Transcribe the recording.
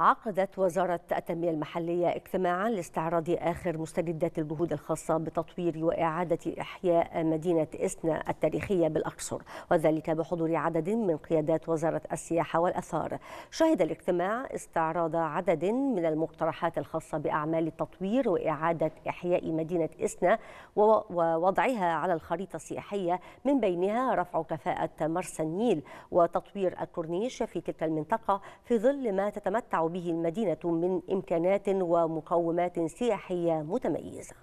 عقدت وزارة التنمية المحلية اجتماعا لاستعراض آخر مستجدات الجهود الخاصة بتطوير وإعادة إحياء مدينة إسنا التاريخية بالأقصر وذلك بحضور عدد من قيادات وزارة السياحة والأثار شهد الاجتماع استعراض عدد من المقترحات الخاصة بأعمال التطوير وإعادة إحياء مدينة إسنا ووضعها على الخريطة السياحية من بينها رفع كفاءة مرسى النيل وتطوير الكورنيش في تلك المنطقة في ظل ما تتمتع به المدينة من إمكانات ومقومات سياحية متميزة